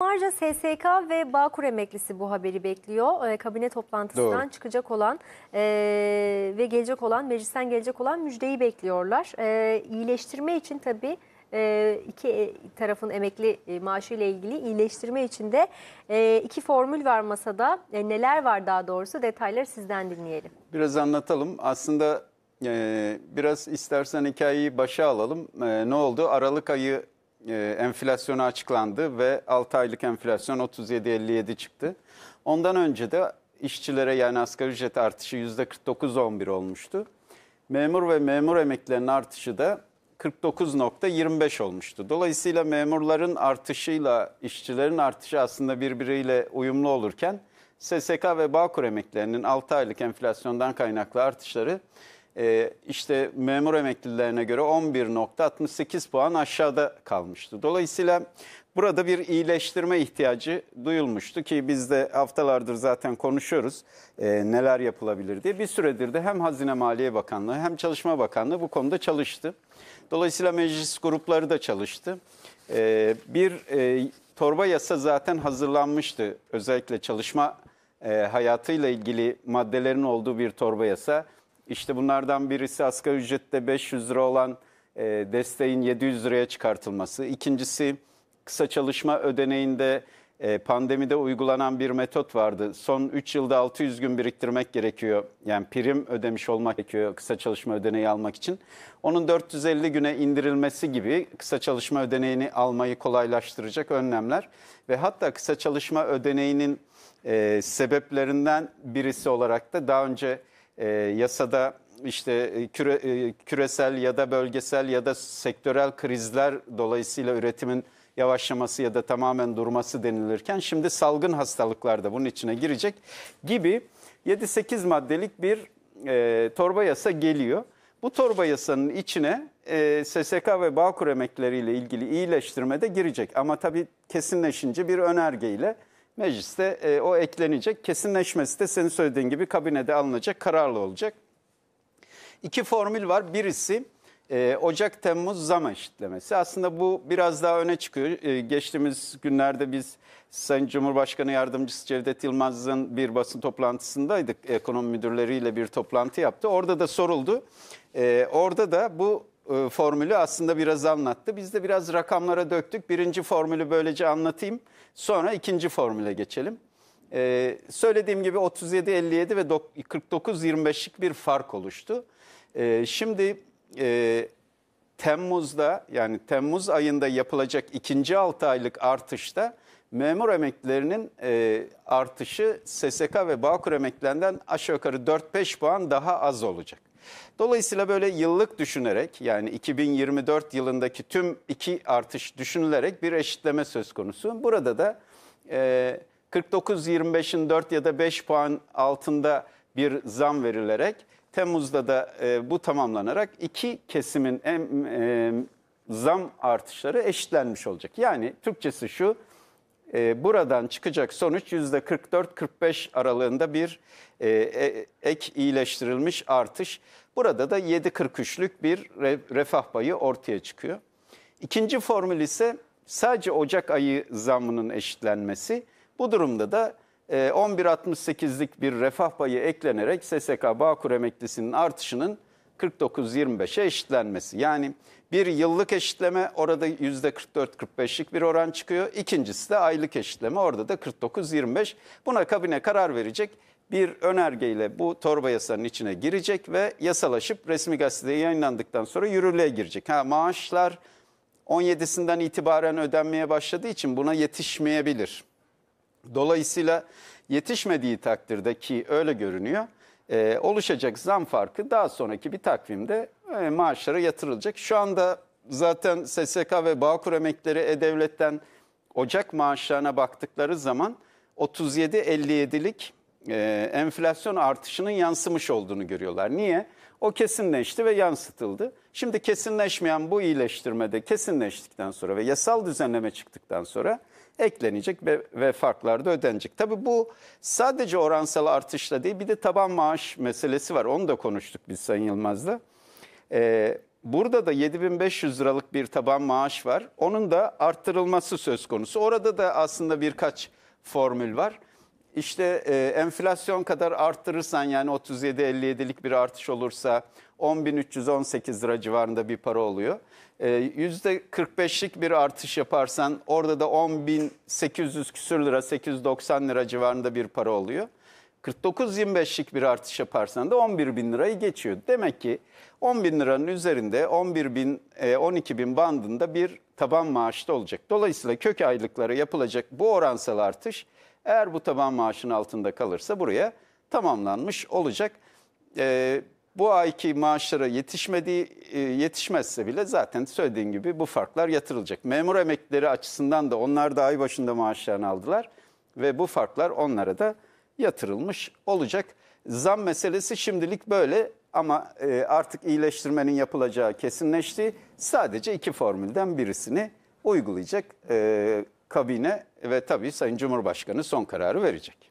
Marca SSK ve Bağkur emeklisi bu haberi bekliyor. E, kabine toplantısından Doğru. çıkacak olan e, ve gelecek olan, meclisten gelecek olan müjdeyi bekliyorlar. E, iyileştirme için tabii e, iki tarafın emekli e, maaşı ile ilgili iyileştirme için de e, iki formül var masada. E, neler var daha doğrusu detayları sizden dinleyelim. Biraz anlatalım. Aslında e, biraz istersen hikayeyi başa alalım. E, ne oldu? Aralık ayı e, enflasyonu açıklandı ve 6 aylık enflasyon 37.57 çıktı. Ondan önce de işçilere yani asgari ücret artışı %49.11 olmuştu. Memur ve memur emeklilerinin artışı da 49.25 olmuştu. Dolayısıyla memurların artışıyla işçilerin artışı aslında birbiriyle uyumlu olurken SSK ve Bağkur emeklerinin 6 aylık enflasyondan kaynaklı artışları ee, işte memur emeklilerine göre 11.68 puan aşağıda kalmıştı. Dolayısıyla burada bir iyileştirme ihtiyacı duyulmuştu ki biz de haftalardır zaten konuşuyoruz e, neler yapılabilir diye. Bir süredir de hem Hazine Maliye Bakanlığı hem Çalışma Bakanlığı bu konuda çalıştı. Dolayısıyla meclis grupları da çalıştı. E, bir e, torba yasa zaten hazırlanmıştı özellikle çalışma e, hayatıyla ilgili maddelerin olduğu bir torba yasa işte bunlardan birisi asgari ücrette 500 lira olan e, desteğin 700 liraya çıkartılması. İkincisi kısa çalışma ödeneğinde e, pandemide uygulanan bir metot vardı. Son 3 yılda 600 gün biriktirmek gerekiyor. Yani prim ödemiş olmak gerekiyor kısa çalışma ödeneği almak için. Onun 450 güne indirilmesi gibi kısa çalışma ödeneğini almayı kolaylaştıracak önlemler. Ve hatta kısa çalışma ödeneğinin e, sebeplerinden birisi olarak da daha önce e, yasada işte e, küre, e, küresel ya da bölgesel ya da sektörel krizler dolayısıyla üretimin yavaşlaması ya da tamamen durması denilirken şimdi salgın hastalıklar da bunun içine girecek gibi 7-8 maddelik bir e, torba yasa geliyor. Bu torba yasanın içine e, SSK ve Bağkur emekleriyle ilgili iyileştirme de girecek. Ama tabii kesinleşince bir önergeyle Mecliste e, o eklenecek. Kesinleşmesi de senin söylediğin gibi kabinede alınacak, kararlı olacak. İki formül var. Birisi e, Ocak-Temmuz zam eşitlemesi. Aslında bu biraz daha öne çıkıyor. E, geçtiğimiz günlerde biz Sayın Cumhurbaşkanı Yardımcısı Cevdet Yılmaz'ın bir basın toplantısındaydık. Ekonomi müdürleriyle bir toplantı yaptı. Orada da soruldu. E, orada da bu e, formülü aslında biraz anlattı. Biz de biraz rakamlara döktük. Birinci formülü böylece anlatayım. Sonra ikinci formüle geçelim. E, söylediğim gibi 37-57 ve 49-25'lik bir fark oluştu. E, şimdi e, Temmuz'da yani Temmuz ayında yapılacak ikinci 6 aylık artışta memur emeklilerinin e, artışı SSK ve Bağkur emeklilerinden aşağı yukarı 4-5 puan daha az olacak. Dolayısıyla böyle yıllık düşünerek yani 2024 yılındaki tüm iki artış düşünülerek bir eşitleme söz konusu. Burada da e, 49-25'in 4 ya da 5 puan altında bir zam verilerek Temmuz'da da e, bu tamamlanarak iki kesimin em, e, zam artışları eşitlenmiş olacak. Yani Türkçesi şu e, buradan çıkacak sonuç yüzde %44-45 aralığında bir e, e, ek iyileştirilmiş artış. Burada da 7.43'lük bir refah payı ortaya çıkıyor. İkinci formül ise sadece Ocak ayı zamının eşitlenmesi. Bu durumda da 11.68'lik e, bir refah payı eklenerek SSK Bağkur emeklisinin artışının 49-25'e eşitlenmesi. Yani bir yıllık eşitleme orada %44-45'lik bir oran çıkıyor. İkincisi de aylık eşitleme orada da 49-25. Buna kabine karar verecek bir önergeyle bu torba yasanın içine girecek ve yasalaşıp resmi gazetede yayınlandıktan sonra yürürlüğe girecek. Ha maaşlar 17'sinden itibaren ödenmeye başladığı için buna yetişmeyebilir. Dolayısıyla yetişmediği takdirde ki öyle görünüyor e, oluşacak zam farkı daha sonraki bir takvimde e, maaşlara yatırılacak. Şu anda zaten SSK ve Bağkur emekleri E-Devlet'ten Ocak maaşlarına baktıkları zaman 37-57'lik e, enflasyon artışının yansımış olduğunu görüyorlar. Niye? O kesinleşti ve yansıtıldı. Şimdi kesinleşmeyen bu iyileştirmede kesinleştikten sonra ve yasal düzenleme çıktıktan sonra eklenecek ve, ve farklar da ödenecek. Tabii bu sadece oransal artışla değil bir de taban maaş meselesi var. Onu da konuştuk biz Sayın Yılmaz'la. Ee, burada da 7500 liralık bir taban maaş var. Onun da arttırılması söz konusu. Orada da aslında birkaç formül var. İşte e, enflasyon kadar arttırırsan yani 37-57'lik bir artış olursa 10.318 lira civarında bir para oluyor. E, %45'lik bir artış yaparsan orada da 10.800 küsür lira 890 lira civarında bir para oluyor. 49-25'lik bir artış yaparsan da 11 bin lirayı geçiyor. Demek ki 10 bin liranın üzerinde 11 bin, 12 e, bin bandında bir taban maaşta olacak. Dolayısıyla kök aylıkları yapılacak bu oransal artış eğer bu taban maaşın altında kalırsa buraya tamamlanmış olacak. E, bu ayki maaşlara yetişmediği e, yetişmezse bile zaten söylediğim gibi bu farklar yatırılacak. Memur emeklileri açısından da onlar da ay başında maaşlarını aldılar ve bu farklar onlara da yatırılmış olacak. Zam meselesi şimdilik böyle ama e, artık iyileştirmenin yapılacağı kesinleşti. Sadece iki formülden birisini uygulayacak e, kabine ve tabii Sayın Cumhurbaşkanı son kararı verecek.